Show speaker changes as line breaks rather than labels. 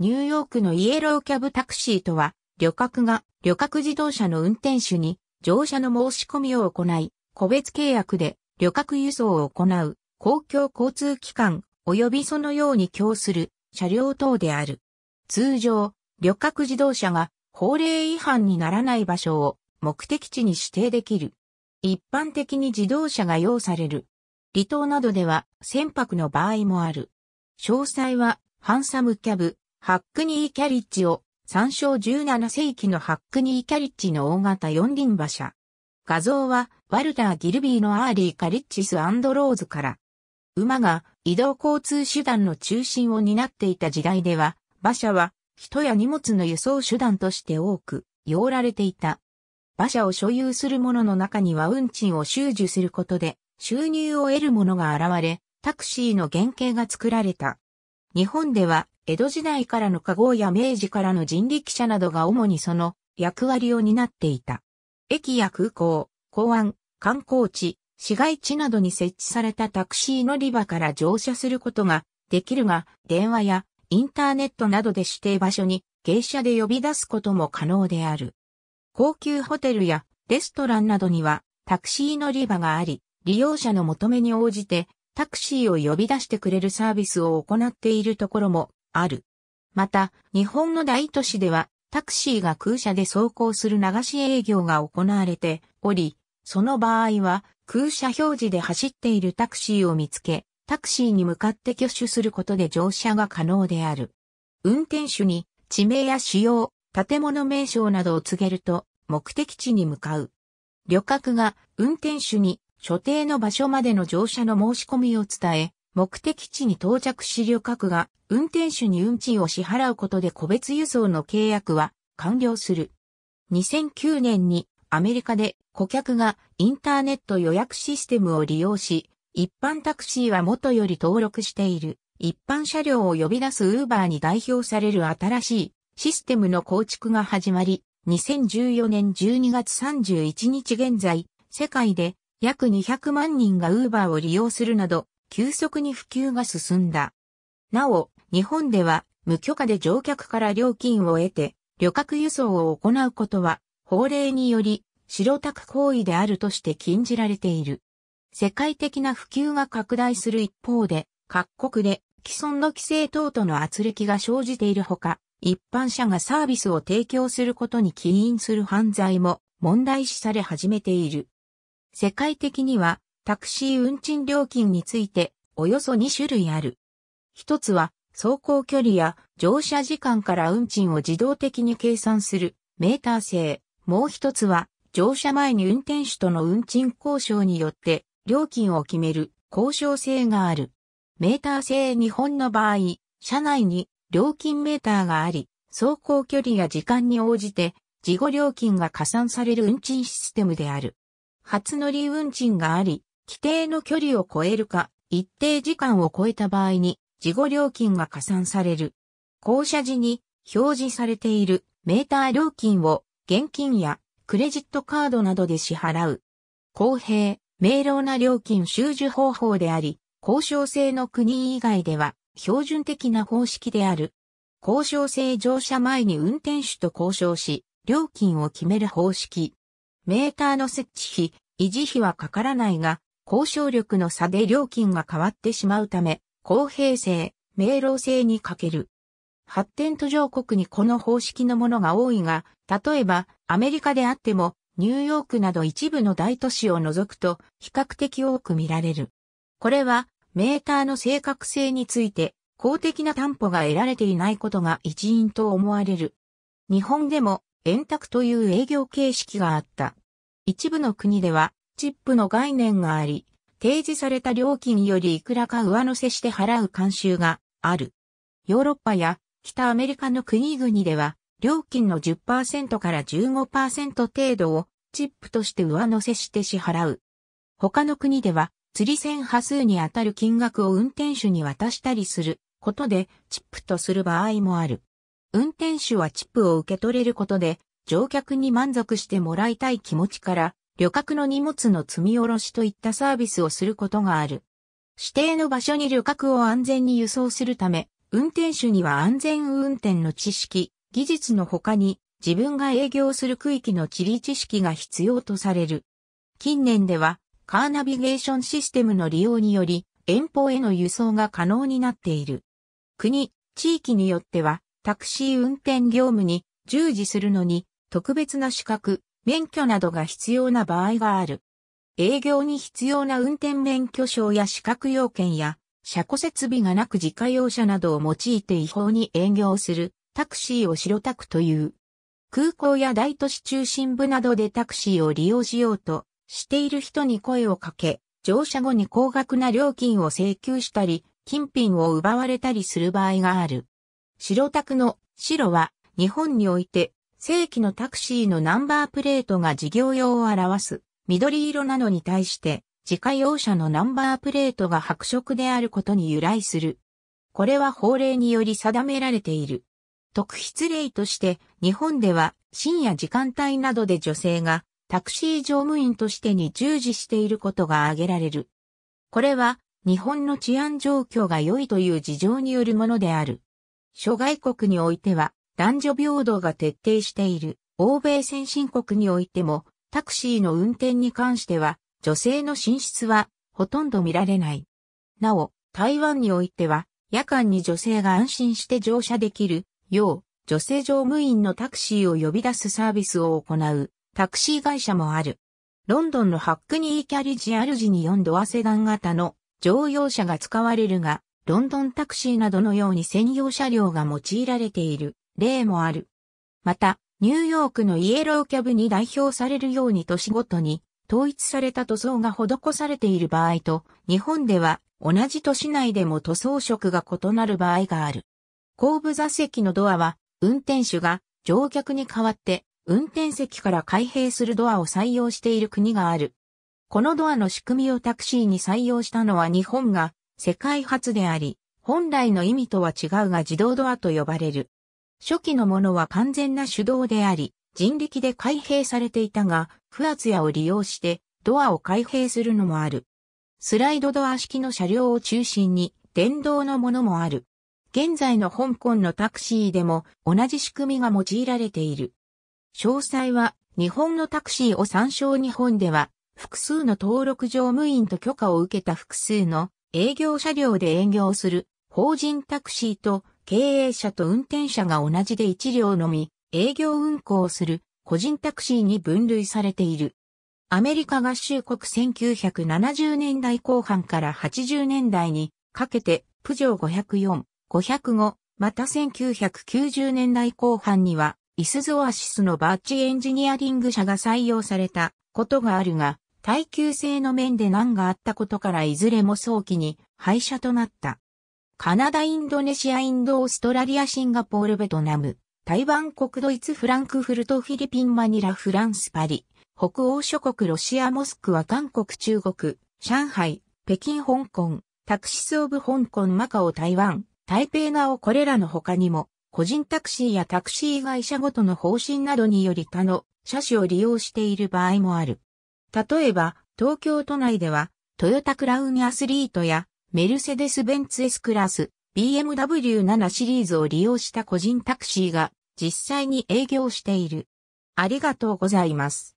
ニューヨークのイエローキャブタクシーとは、旅客が旅客自動車の運転手に乗車の申し込みを行い、個別契約で旅客輸送を行う公共交通機関及びそのように供する車両等である。通常、旅客自動車が法令違反にならない場所を目的地に指定できる。一般的に自動車が用される。離島などでは船舶の場合もある。詳細はハンサムキャブ、ハックニーキャリッジを参照17世紀のハックニーキャリッジの大型四輪馬車。画像はワルター・ギルビーのアーリー・カリッチス・アンドローズから。馬が移動交通手段の中心を担っていた時代では、馬車は人や荷物の輸送手段として多く、用られていた。馬車を所有する者の中には運賃を収受することで収入を得る者が現れ、タクシーの原型が作られた。日本では江戸時代からの加号や明治からの人力車などが主にその役割を担っていた。駅や空港、港湾、観光地、市街地などに設置されたタクシー乗り場から乗車することができるが、電話やインターネットなどで指定場所に芸者で呼び出すことも可能である。高級ホテルやレストランなどにはタクシー乗り場があり、利用者の求めに応じてタクシーを呼び出してくれるサービスを行っているところもある。また、日本の大都市では、タクシーが空車で走行する流し営業が行われており、その場合は、空車表示で走っているタクシーを見つけ、タクシーに向かって挙手することで乗車が可能である。運転手に地名や使用、建物名称などを告げると目的地に向かう。旅客が運転手に所定の場所までの乗車の申し込みを伝え、目的地に到着し旅客が運転手に運賃を支払うことで個別輸送の契約は完了する。2009年にアメリカで顧客がインターネット予約システムを利用し、一般タクシーは元より登録している一般車両を呼び出すウーバーに代表される新しいシステムの構築が始まり、2014年12月31日現在、世界で約200万人がウーバーを利用するなど、急速に普及が進んだ。なお、日本では無許可で乗客から料金を得て旅客輸送を行うことは法令により白タク行為であるとして禁じられている。世界的な普及が拡大する一方で各国で既存の規制等との圧力が生じているほか、一般社がサービスを提供することに起因する犯罪も問題視され始めている。世界的にはタクシー運賃料金について、およそ2種類ある。一つは、走行距離や乗車時間から運賃を自動的に計算するメーター制。もう一つは、乗車前に運転手との運賃交渉によって料金を決める交渉制がある。メーター制日本の場合、車内に料金メーターがあり、走行距離や時間に応じて、事後料金が加算される運賃システムである。初乗り運賃があり、規定の距離を超えるか、一定時間を超えた場合に、事後料金が加算される。降車時に表示されているメーター料金を現金やクレジットカードなどで支払う。公平、明朗な料金収受方法であり、交渉制の国以外では標準的な方式である。交渉制乗車前に運転手と交渉し、料金を決める方式。メーターの設置費、維持費はかからないが、交渉力の差で料金が変わってしまうため、公平性、明朗性に欠ける。発展途上国にこの方式のものが多いが、例えばアメリカであってもニューヨークなど一部の大都市を除くと比較的多く見られる。これはメーターの正確性について公的な担保が得られていないことが一因と思われる。日本でも円卓という営業形式があった。一部の国ではチップの概念があり、提示された料金よりいくらか上乗せして払う慣習がある。ヨーロッパや北アメリカの国々では、料金の10%から15%程度をチップとして上乗せして支払う。他の国では、釣り線波数に当たる金額を運転手に渡したりすることでチップとする場合もある。運転手はチップを受け取れることで乗客に満足してもらいたい気持ちから旅客の荷物の積み下ろしといったサービスをすることがある。指定の場所に旅客を安全に輸送するため、運転手には安全運転の知識、技術の他に自分が営業する区域の地理知識が必要とされる。近年ではカーナビゲーションシステムの利用により遠方への輸送が可能になっている。国、地域によってはタクシー運転業務に従事するのに特別な資格、免許などが必要な場合がある。営業に必要な運転免許証や資格要件や、車庫設備がなく自家用車などを用いて違法に営業するタクシーを白タクという。空港や大都市中心部などでタクシーを利用しようとしている人に声をかけ、乗車後に高額な料金を請求したり、金品を奪われたりする場合がある。白タクの白は日本において正規のタクシーのナンバープレートが事業用を表す緑色なのに対して、自家用車のナンバープレートが白色であることに由来する。これは法令により定められている。特筆例として、日本では深夜時間帯などで女性がタクシー乗務員としてに従事していることが挙げられる。これは日本の治安状況が良いという事情によるものである。諸外国においては、男女平等が徹底している欧米先進国においてもタクシーの運転に関しては女性の進出はほとんど見られない。なお、台湾においては夜間に女性が安心して乗車できるよう女性乗務員のタクシーを呼び出すサービスを行うタクシー会社もある。ロンドンのハックニーキャリジアルジに4ドアセダン型の乗用車が使われるが、ロンドンタクシーなどのように専用車両が用いられている例もある。また、ニューヨークのイエローキャブに代表されるように年ごとに統一された塗装が施されている場合と、日本では同じ都市内でも塗装色が異なる場合がある。後部座席のドアは、運転手が乗客に代わって運転席から開閉するドアを採用している国がある。このドアの仕組みをタクシーに採用したのは日本が世界初であり、本来の意味とは違うが自動ドアと呼ばれる。初期のものは完全な手動であり、人力で開閉されていたが、不圧屋を利用してドアを開閉するのもある。スライドドア式の車両を中心に電動のものもある。現在の香港のタクシーでも同じ仕組みが用いられている。詳細は日本のタクシーを参照日本では複数の登録乗務員と許可を受けた複数の営業車両で営業する法人タクシーと経営者と運転者が同じで1両のみ、営業運行する個人タクシーに分類されている。アメリカ合衆国1970年代後半から80年代にかけて、プジョー504、505、また1990年代後半には、イスズオアシスのバーチエンジニアリング社が採用されたことがあるが、耐久性の面で難があったことからいずれも早期に廃車となった。カナダ、インドネシア、インド、オーストラリア、シンガポール、ベトナム、台湾国ドイツ、フランクフルト、フィリピン、マニラ、フランス、パリ、北欧諸国、ロシア、モスクワ、韓国、中国、上海、北京、香港、タクシスオブ香港、マカオ、台湾、台北なおこれらの他にも、個人タクシーやタクシー会社ごとの方針などにより他の車種を利用している場合もある。例えば、東京都内では、トヨタクラウンアスリートやメルセデス・ベンツ S クラス BMW7 シリーズを利用した個人タクシーが実際に営業している。ありがとうございます。